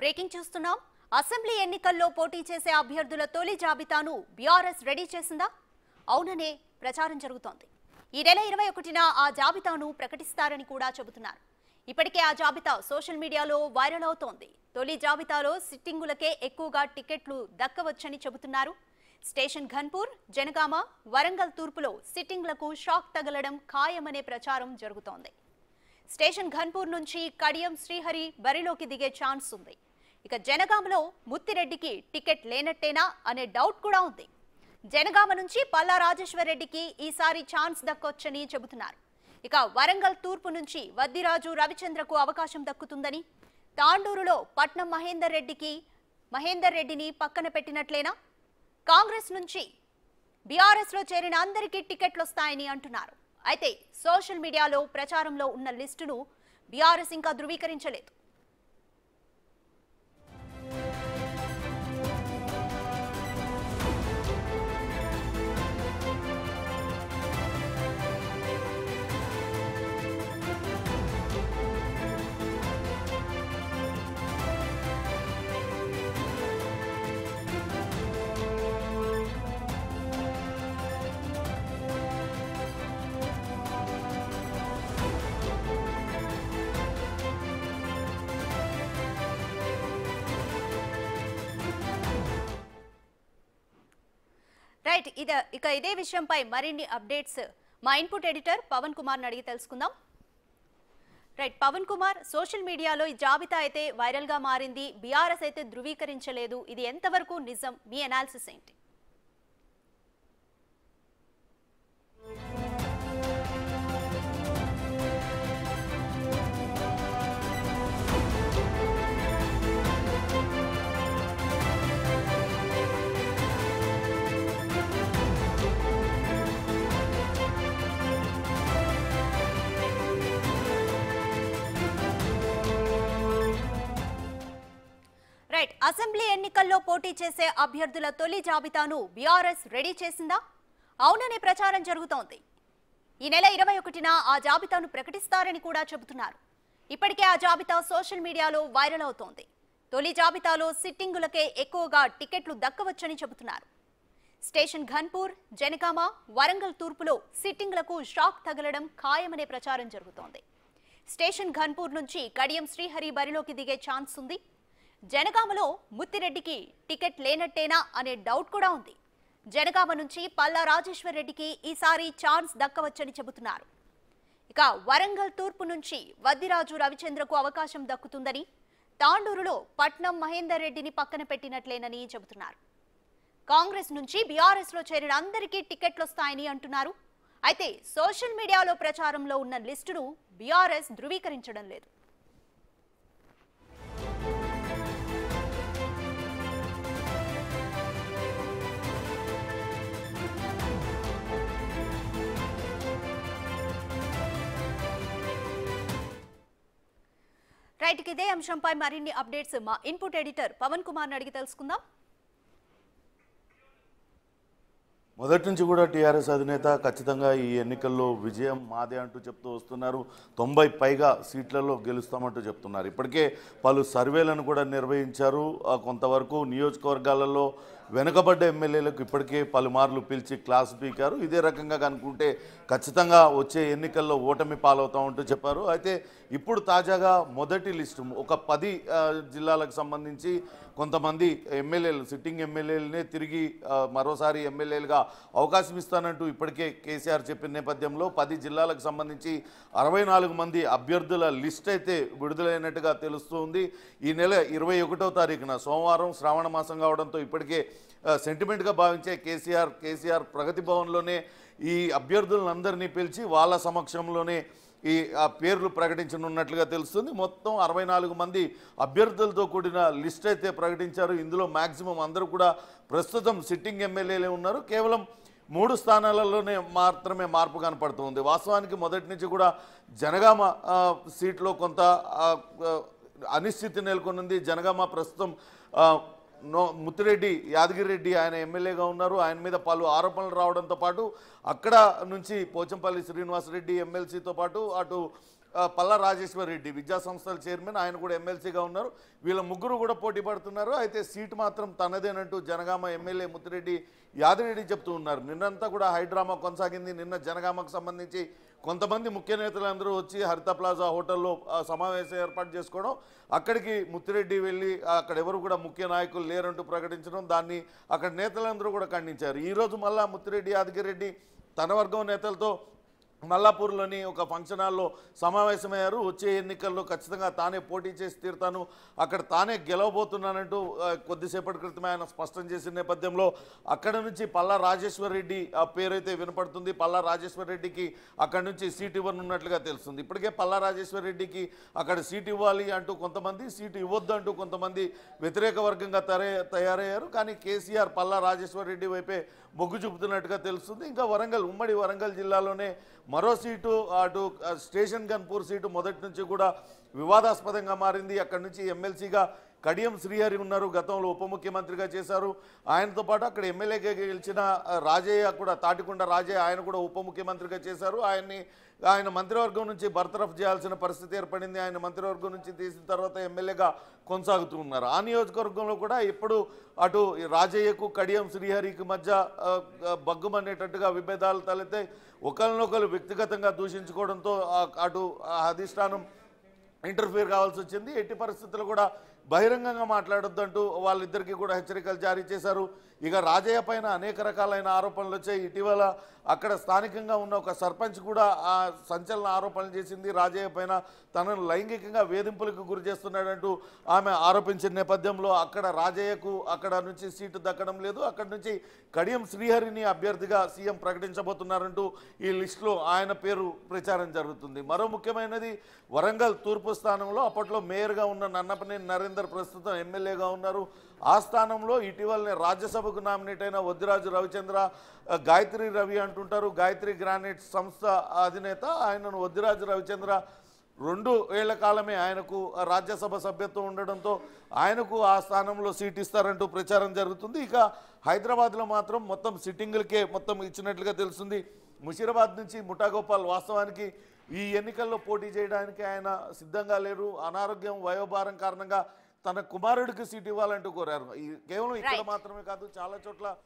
breaking చూస్తున్నాం assembly ఎన్నికల్లో పోటీ చేసే అభ్యర్థుల తొలి జాబితాను బీఆర్ఎస్ రెడీ చేసిందా అవుననే ప్రచారం జరుగుతోంది ఈ నెల ఇరవై ఒకటిన ఆ జాబితాను ప్రకటిస్తారని కూడా చెబుతున్నారు ఇప్పటికే ఆ జాబితా సోషల్ మీడియాలో వైరల్ అవుతోంది తొలి జాబితాలో సిట్టింగులకే ఎక్కువగా టికెట్లు దక్కవచ్చని చెబుతున్నారు స్టేషన్ ఘన్పూర్ జనగామ వరంగల్ తూర్పులో సిట్టింగ్లకు షాక్ తగలడం ఖాయమనే ప్రచారం జరుగుతోంది స్టేషన్ ఘన్పూర్ నుంచి కడియం శ్రీహరి బరిలోకి దిగే ఛాన్స్ ఉంది ఇక జనగామలో ముత్తిరెడ్డికి టికెట్ లేనట్టేనా అనే డౌట్ కూడా ఉంది జనగామ నుంచి పల్లా రాజేశ్వరరెడ్డికి ఈసారి ఛాన్స్ దక్కొచ్చని చెబుతున్నారు ఇక వరంగల్ తూర్పు నుంచి వద్దిరాజు రవిచంద్రకు అవకాశం దక్కుతుందని తాండూరులో పట్నం మహేందర్ రెడ్డికి మహేందర్ రెడ్డిని పక్కన పెట్టినట్లేనా కాంగ్రెస్ నుంచి బీఆర్ఎస్లో చేరిన అందరికీ టికెట్లు వస్తాయని అంటున్నారు అయితే సోషల్ మీడియాలో ప్రచారంలో ఉన్న లిస్టును బీఆర్ఎస్ ఇంకా ధృవీకరించలేదు రైట్ ఇద ఇక ఇదే విషయంపై మరిన్ని అప్డేట్స్ మా ఇన్పుట్ ఎడిటర్ పవన్ కుమార్ని అడిగి తెలుసుకుందాం రైట్ పవన్ కుమార్ సోషల్ మీడియాలో ఈ జాబితా అయితే వైరల్గా మారింది బీఆర్ఎస్ అయితే ధృవీకరించలేదు ఇది ఎంతవరకు నిజం మీ అనాలిసిస్ ఏంటి అసెంబ్లీ ఎన్నికల్లో పోటీ చేసే అభ్యర్థుల తొలి జాబితాను బీఆర్ఎస్ రెడీ చేసిందా అవుననే ప్రచారం జరుగుతోంది ఈ నెల ఇరవై ఒకటిన ఆ జాబితాను ప్రకటిస్తారని కూడా చెబుతున్నారు ఇప్పటికే ఆ జాబితా సోషల్ మీడియాలో వైరల్ అవుతోంది తొలి జాబితాలో సిట్టింగులకే ఎక్కువగా టికెట్లు దక్కవచ్చని చెబుతున్నారు స్టేషన్ ఘన్పూర్ జనగామ వరంగల్ తూర్పులో సిట్టింగులకు షాక్ తగలడం ఖాయమనే ప్రచారం జరుగుతోంది స్టేషన్ ఘన్పూర్ నుంచి కడియం శ్రీహరి బరిలోకి దిగే ఛాన్స్ ఉంది జనగామలో ముత్తిరెడ్డికి టికెట్ లేనట్టేనా అనే డౌట్ కూడా ఉంది జనగామ నుంచి పల్లా రాజేశ్వర్ రెడ్డికి ఈసారి ఛాన్స్ దక్కవచ్చని చెబుతున్నారు ఇక వరంగల్ తూర్పు నుంచి వద్దిరాజు రవిచంద్రకు అవకాశం దక్కుతుందని తాండూరులో పట్నం మహేందర్ రెడ్డిని పక్కన పెట్టినట్లేనని చెబుతున్నారు కాంగ్రెస్ నుంచి బీఆర్ఎస్లో చేరిన అందరికీ టికెట్లు వస్తాయని అంటున్నారు అయితే సోషల్ మీడియాలో ప్రచారంలో ఉన్న లిస్టును బీఆర్ఎస్ ధృవీకరించడం లేదు రైట్ ఇదే అంశంపై మరిన్ని అప్డేట్స్ మా ఇన్పుట్ ఎడిటర్ పవన్ కుమార్ అడిగి తెలుసుకుందాం మొదటి నుంచి కూడా టీఆర్ఎస్ అధినేత ఖచ్చితంగా ఈ ఎన్నికల్లో విజయం మాదే అంటూ చెప్తూ వస్తున్నారు తొంభై పైగా సీట్లలో గెలుస్తామంటూ చెప్తున్నారు ఇప్పటికే పలు సర్వేలను కూడా నిర్వహించారు కొంతవరకు నియోజకవర్గాలలో వెనుకబడ్డ ఎమ్మెల్యేలకు ఇప్పటికే పలుమార్లు పిలిచి క్లాస్ పీకారు ఇదే రకంగా కనుక్కుంటే ఖచ్చితంగా వచ్చే ఎన్నికల్లో ఓటమి పాలవుతామంటూ చెప్పారు అయితే ఇప్పుడు తాజాగా మొదటి లిస్టు ఒక పది జిల్లాలకు సంబంధించి కొంతమంది ఎమ్మెల్యేలు సిట్టింగ్ ఎమ్మెల్యేలనే తిరిగి మరోసారి ఎమ్మెల్యేలుగా అవకాశం ఇస్తానంటూ ఇప్పటికే కేసీఆర్ చెప్పిన నేపథ్యంలో పది జిల్లాలకు సంబంధించి అరవై మంది అభ్యర్థుల లిస్ట్ అయితే విడుదలైనట్టుగా తెలుస్తుంది ఈ నెల ఇరవై ఒకటో తారీఖున సోమవారం శ్రావణ మాసం కావడంతో ఇప్పటికే సెంటిమెంట్గా భావించే కేసీఆర్ కేసీఆర్ ప్రగతి భవన్లోనే ఈ అభ్యర్థులందరినీ పిలిచి వాళ్ళ సమక్షంలోనే ఈ పేర్లు ప్రకటించనున్నట్లుగా తెలుస్తుంది మొత్తం అరవై మంది అభ్యర్థులతో కూడిన లిస్ట్ అయితే ప్రకటించారు ఇందులో మ్యాక్సిమం అందరూ కూడా ప్రస్తుతం సిట్టింగ్ ఎమ్మెల్యేలే ఉన్నారు కేవలం మూడు స్థానాలలోనే మాత్రమే మార్పు కనపడుతుంది వాస్తవానికి మొదటి నుంచి కూడా జనగామ సీట్లో కొంత అనిశ్చితి నెలకొనుంది జనగామ ప్రస్తుతం నో ముత్తిరెడ్డి యాదగిరి రెడ్డి ఆయన ఎమ్మెల్యేగా ఉన్నారు ఆయన మీద పలు ఆరోపణలు రావడంతో పాటు అక్కడ నుంచి పోచంపల్లి శ్రీనివాసరెడ్డి ఎమ్మెల్సీతో పాటు అటు పల్లా రాజేశ్వర రెడ్డి విద్యా సంస్థల చైర్మన్ ఆయన కూడా ఎమ్మెల్సీగా ఉన్నారు వీళ్ళ ముగ్గురు కూడా పోటీ పడుతున్నారు అయితే సీట్ మాత్రం తనదేనంటూ జనగామ ఎమ్మెల్యే ముత్తిరెడ్డి యాదిరెడ్డి చెప్తూ ఉన్నారు నిన్నంతా కూడా హైడ్రామా కొనసాగింది నిన్న జనగామకు సంబంధించి కొంతమంది ముఖ్య నేతలందరూ వచ్చి హరిత ప్లాజా హోటల్లో సమావేశం ఏర్పాటు చేసుకోవడం అక్కడికి ముత్తిరెడ్డి వెళ్ళి అక్కడ ఎవరు కూడా ముఖ్య నాయకులు లేరంటూ ప్రకటించడం దాన్ని అక్కడ నేతలందరూ కూడా ఖండించారు ఈరోజు మళ్ళా ముత్తిరెడ్డి యాదగిరెడ్డి తన వర్గం నేతలతో మల్లాపూర్లోని ఒక ఫంక్షన్ హాల్లో సమావేశమయ్యారు వచ్చే ఎన్నికల్లో ఖచ్చితంగా తానే పోటీ చేసి తీరుతాను అక్కడ తానే గెలవబోతున్నానంటూ కొద్దిసేపటి క్రితం ఆయన స్పష్టం చేసిన నేపథ్యంలో అక్కడ నుంచి పల్లా రాజేశ్వర్ రెడ్డి ఆ పేరైతే వినపడుతుంది పల్లా రాజేశ్వర్ రెడ్డికి అక్కడ నుంచి సీటు ఇవ్వనున్నట్లుగా తెలుస్తుంది ఇప్పటికే పల్లా రాజేశ్వర్ రెడ్డికి అక్కడ సీటు ఇవ్వాలి అంటూ కొంతమంది సీటు ఇవ్వద్దు అంటూ కొంతమంది వ్యతిరేక వర్గంగా తయారయ్యారు కానీ కేసీఆర్ పల్లా రాజేశ్వర్ రెడ్డి వైపే మొగ్గు చూపుతున్నట్టుగా తెలుస్తుంది ఇంకా వరంగల్ ఉమ్మడి వరంగల్ జిల్లాలోనే మరో సీటు అటు స్టేషన్ గన్పూర్ సీటు మొదటి నుంచి కూడా వివాదాస్పదంగా మారింది అక్కడి నుంచి ఎమ్మెల్సీగా కడియం శ్రీహరి ఉన్నారు గతంలో ఉప ముఖ్యమంత్రిగా చేశారు ఆయనతో పాటు అక్కడ ఎమ్మెల్యేగా గెలిచిన రాజయ్య కూడా తాటికొండ రాజయ్య ఆయన కూడా ఉప ముఖ్యమంత్రిగా చేశారు ఆయన్ని ఆయన మంత్రివర్గం నుంచి బర్తరఫ్ చేయాల్సిన పరిస్థితి ఏర్పడింది ఆయన మంత్రివర్గం నుంచి తీసిన తర్వాత ఎమ్మెల్యేగా కొనసాగుతూ ఉన్నారు ఆ నియోజకవర్గంలో కూడా ఇప్పుడు అటు రాజయ్యకు కడియం శ్రీహరికి మధ్య బగ్గుమనేటట్టుగా విభేదాలు తలెత్తే ఒకరినొకరు వ్యక్తిగతంగా దూషించుకోవడంతో అటు అధిష్టానం ఇంటర్ఫియర్ కావాల్సి వచ్చింది ఎట్టి పరిస్థితులు కూడా బహిరంగంగా మాట్లాడొద్దంటూ వాళ్ళిద్దరికీ కూడా హెచ్చరికలు జారీ చేశారు ఇక రాజయ్య పైన అనేక రకాలైన ఆరోపణలు వచ్చాయి ఇటీవల అక్కడ స్థానికంగా ఉన్న ఒక సర్పంచ్ కూడా ఆ సంచలన ఆరోపణలు చేసింది రాజయ్య పైన తనను లైంగికంగా వేధింపులకు గురి చేస్తున్నాడంటూ ఆమె ఆరోపించిన నేపథ్యంలో అక్కడ రాజయ్యకు అక్కడ నుంచి సీటు దక్కడం లేదు అక్కడ నుంచి కడియం శ్రీహరిని అభ్యర్థిగా సీఎం ప్రకటించబోతున్నారంటూ ఈ లిస్టులో ఆయన పేరు ప్రచారం జరుగుతుంది మరో ముఖ్యమైనది వరంగల్ తూర్పు స్థానంలో అప్పట్లో మేయర్గా ఉన్న నన్నపనే నరేందర్ ప్రస్తుతం ఎమ్మెల్యేగా ఉన్నారు ఆ స్థానంలో ఇటీవలనే రాజ్యసభకు నామినేట్ అయిన వద్దిరాజు రవిచంద్ర గాయత్రి రవి అంటుంటారు గాయత్రి గ్రానైట్ సంస్థ అధినేత ఆయనను వద్దిరాజు రవిచంద్ర రెండు ఏళ్ల కాలమే ఆయనకు రాజ్యసభ సభ్యత్వం ఉండడంతో ఆయనకు ఆ స్థానంలో సీట్ ఇస్తారంటూ ప్రచారం జరుగుతుంది ఇక హైదరాబాద్లో మాత్రం మొత్తం సిట్టింగులకే మొత్తం ఇచ్చినట్లుగా తెలుస్తుంది ముషీరాబాద్ నుంచి ముఠాగోపాల్ వాస్తవానికి ఈ ఎన్నికల్లో పోటీ చేయడానికి ఆయన సిద్ధంగా లేరు అనారోగ్యం వయోభారం కారణంగా తన కుమారుడికి సీట్ ఇవ్వాలంటూ కోరారు కేవలం ఇక్కడ మాత్రమే కాదు చాలా చోట్ల